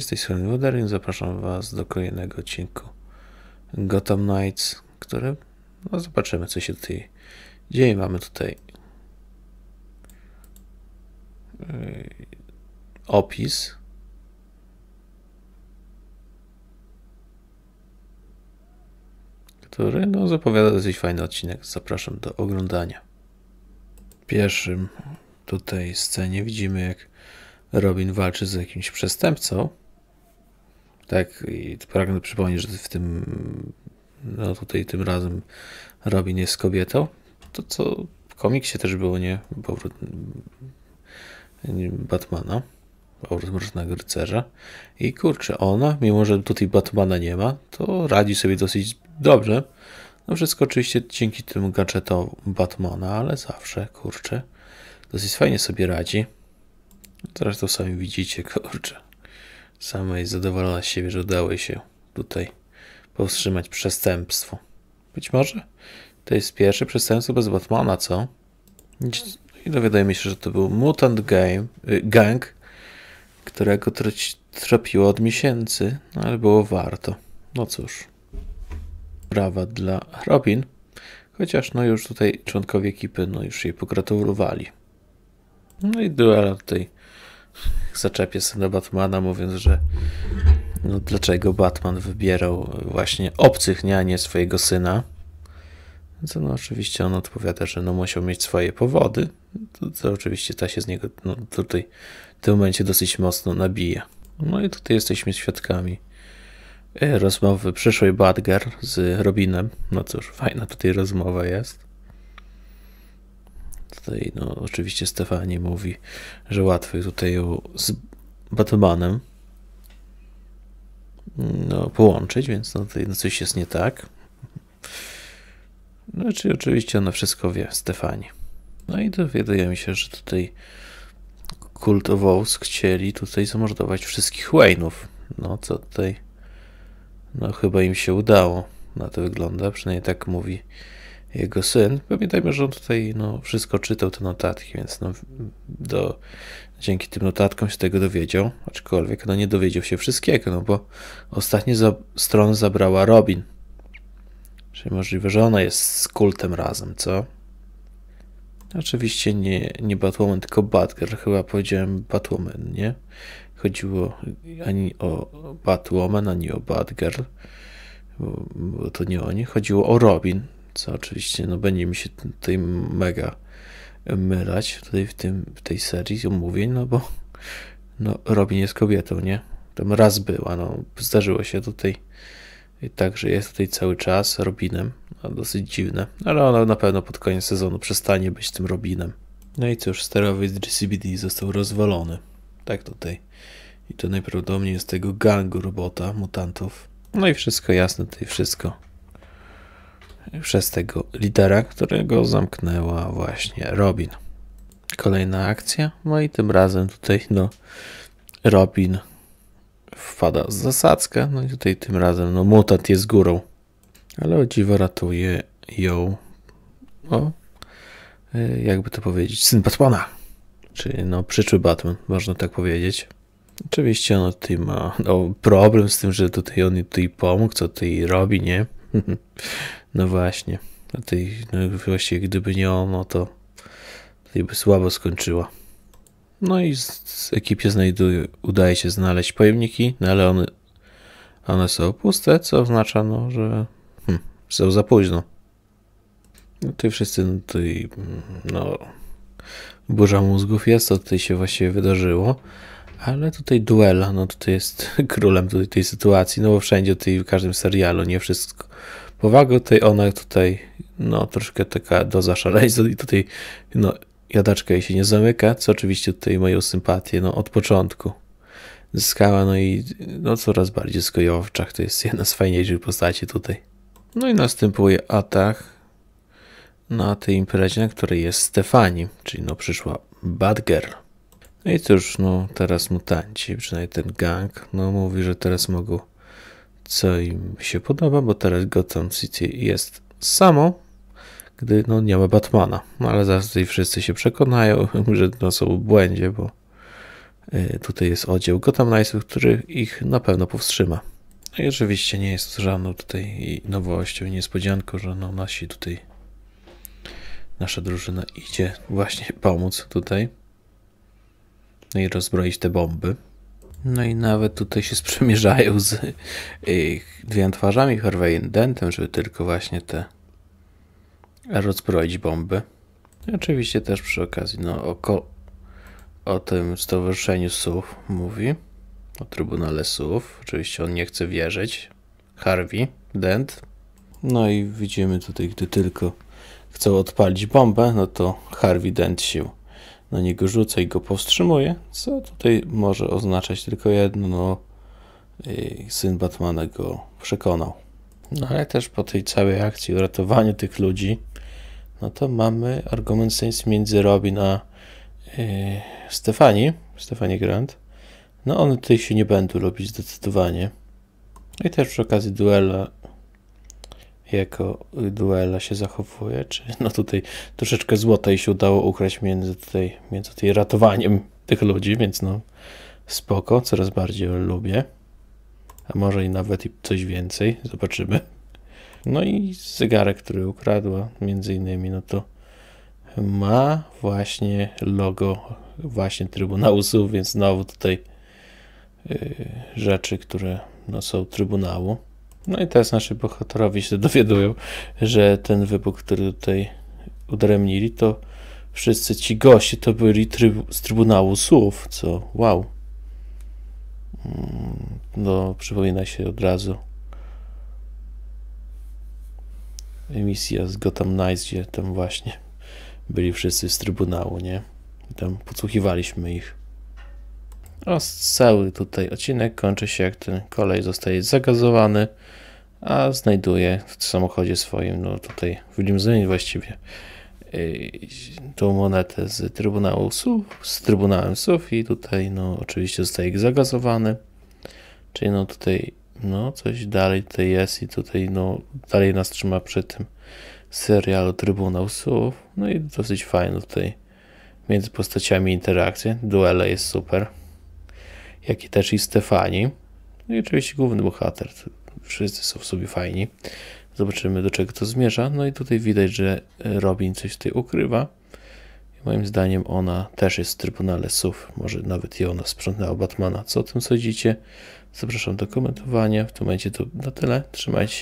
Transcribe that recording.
z tej strony Wodarium, zapraszam Was do kolejnego odcinku Gotham Knights, który, no zobaczymy co się tutaj dzieje. Mamy tutaj yy, opis. Który no, zapowiada dosyć fajny odcinek. Zapraszam do oglądania. W pierwszym tutaj scenie widzimy, jak Robin walczy z jakimś przestępcą. Tak, i pragnę przypomnieć, że w tym, no tutaj tym razem Robin jest kobietą. To co w komiksie też było, nie? Powrót Batmana, powrót Mrocznego Rycerza. I kurczę, ona, mimo że tutaj Batmana nie ma, to radzi sobie dosyć dobrze. No wszystko oczywiście dzięki tym gadżetom Batmana, ale zawsze, kurczę, dosyć fajnie sobie radzi. Teraz to sami widzicie, kurczę. Sama jest zadowolona z siebie, że udało się tutaj powstrzymać przestępstwo. Być może to jest pierwsze przestępstwo bez Batmana, co? No I dowiadujemy się, że to był Mutant game, y, Gang, którego tropiło od miesięcy, no ale było warto. No cóż. Brawa dla Robin. Chociaż no już tutaj członkowie ekipy no już jej pogratulowali. No i duela tutaj zaczepię syna Batmana, mówiąc, że no, dlaczego Batman wybierał właśnie obcych, nie, a nie swojego syna. Co no oczywiście on odpowiada, że no musiał mieć swoje powody, to, to oczywiście ta się z niego no, tutaj w tym momencie dosyć mocno nabija. No i tutaj jesteśmy świadkami e, rozmowy przyszłej Badger z Robinem. No cóż, fajna tutaj rozmowa jest tutaj, no oczywiście Stefani mówi, że jest tutaj ją z Batmanem no, połączyć, więc no, tutaj no, coś jest nie tak. Znaczy oczywiście ona wszystko wie, Stefani. No i dowiadujemy się, że tutaj kult Owołs chcieli tutaj zamordować wszystkich Wayne'ów. No co tutaj... No chyba im się udało. Na to wygląda, przynajmniej tak mówi jego syn. Pamiętajmy, że on tutaj no, wszystko czytał te notatki, więc no, do, dzięki tym notatkom się tego dowiedział, aczkolwiek no, nie dowiedział się wszystkiego, no bo ostatnie za, zabrała Robin. Czyli możliwe, że ona jest z kultem razem, co? Oczywiście nie, nie Batwoman, tylko Batgirl. Chyba powiedziałem Batwoman, nie? Chodziło ani o Batwoman, ani o Batgirl, bo, bo to nie o nie. Chodziło o Robin, co oczywiście no, będzie mi się tutaj mega mylać tutaj w, tym, w tej serii omówień, no bo no, Robin jest kobietą, nie? Tam raz była, no zdarzyło się tutaj także jest tutaj cały czas Robinem, no, dosyć dziwne, ale ona na pewno pod koniec sezonu przestanie być tym Robinem. No i cóż, sterowiec GCBD został rozwalony, tak tutaj. I to najprawdopodobniej jest tego gangu robota, mutantów. No i wszystko jasne, tutaj wszystko przez tego lidera, którego zamknęła właśnie Robin. Kolejna akcja, no i tym razem tutaj no, Robin wpada z zasadzkę, no i tutaj tym razem no, mutant jest górą, ale o dziwo ratuje ją, no, e, jakby to powiedzieć, syn Batmana, czyli no, przyszły Batman, można tak powiedzieć. Oczywiście on tutaj ma no, problem z tym, że tutaj on tutaj pomógł, co tutaj robi, nie? No właśnie. No, tej, no właśnie, gdyby nie ono, to tutaj by słabo skończyła. No i z, z ekipie znajduje, udaje się znaleźć pojemniki, no ale one, one są puste, co oznacza, no, że hmm, są za późno. No tutaj wszyscy, no, tutaj, mm, no, burza mózgów jest, co tutaj się właśnie wydarzyło. Ale tutaj duela, no tutaj jest królem tutaj tej sytuacji, no bo wszędzie tutaj w każdym serialu nie wszystko. Powaga tutaj ona tutaj, no troszkę taka doza szaleństwa i tutaj, no jadaczka jej się nie zamyka, co oczywiście tutaj moją sympatię, no od początku zyskała, no i no coraz bardziej skojowczach, to jest jedna z fajniejszych postaci tutaj. No i następuje atak na tej imprezie, na której jest Stefani, czyli no przyszła Badger. No i cóż, no teraz mutanci, przynajmniej ten gang, no mówi, że teraz mogą co im się podoba, bo teraz Gotham City jest samo, gdy no nie ma Batmana. No ale zaraz tutaj wszyscy się przekonają, że no są w błędzie, bo e, tutaj jest oddział Gotham Knightsów, który ich na pewno powstrzyma. No i oczywiście nie jest żadną tutaj nowością i niespodzianką, że no nasi tutaj nasza drużyna idzie właśnie pomóc tutaj no i rozbroić te bomby. No i nawet tutaj się sprzymierzają z ich y, dwiema twarzami, Harvey Dentem, żeby tylko właśnie te rozbroić bomby. I oczywiście też przy okazji no, o, o tym stowarzyszeniu słów mówi, o Trybunale słów Oczywiście on nie chce wierzyć. Harvey Dent. No i widzimy tutaj, gdy tylko chcą odpalić bombę, no to Harvey Dent sił na niego rzuca i go powstrzymuje, co tutaj może oznaczać tylko jedno, no, syn Batmana go przekonał. No ale też po tej całej akcji uratowaniu tych ludzi, no to mamy argument sens między Robin a y, Stefani, Stefani Grant. No one tutaj się nie będą lubić zdecydowanie. No I też przy okazji duela jako duela się zachowuje, czy no tutaj troszeczkę złota się udało ukraść między tutaj, między tutaj ratowaniem tych ludzi, więc no spoko, coraz bardziej lubię. A może i nawet i coś więcej, zobaczymy. No i zegarek, który ukradła między innymi, no to ma właśnie logo właśnie Trybunału SUW, więc znowu tutaj yy, rzeczy, które no, są Trybunału. No i teraz nasi bohaterowie się dowiadują, że ten wybuch, który tutaj udremnili, to wszyscy ci goście to byli z Trybunału Słów, co wow. Mm, no, przypomina się od razu emisja z Gotham Nights, gdzie tam właśnie byli wszyscy z Trybunału, nie? I tam podsłuchiwaliśmy ich. A cały tutaj odcinek kończy się, jak ten kolej zostaje zagazowany, a znajduje w samochodzie swoim, no tutaj w limuzynie właściwie, y, tą monetę z Trybunału Słów, z Trybunałem SUV i tutaj no oczywiście zostaje zagazowany, czyli no tutaj no coś dalej tutaj jest i tutaj no dalej nas trzyma przy tym serialu Trybunał Słów. no i dosyć fajne tutaj między postaciami interakcje, duele jest super jak i też i Stefani. No i oczywiście główny bohater. Wszyscy są w sobie fajni. Zobaczymy, do czego to zmierza. No i tutaj widać, że e, Robin coś tutaj ukrywa. Moim zdaniem ona też jest w Trybunale SUV. Może nawet i ona sprzątnęła Batmana. Co o tym sądzicie? Zapraszam do komentowania. W tym momencie to na tyle. Trzymajcie się.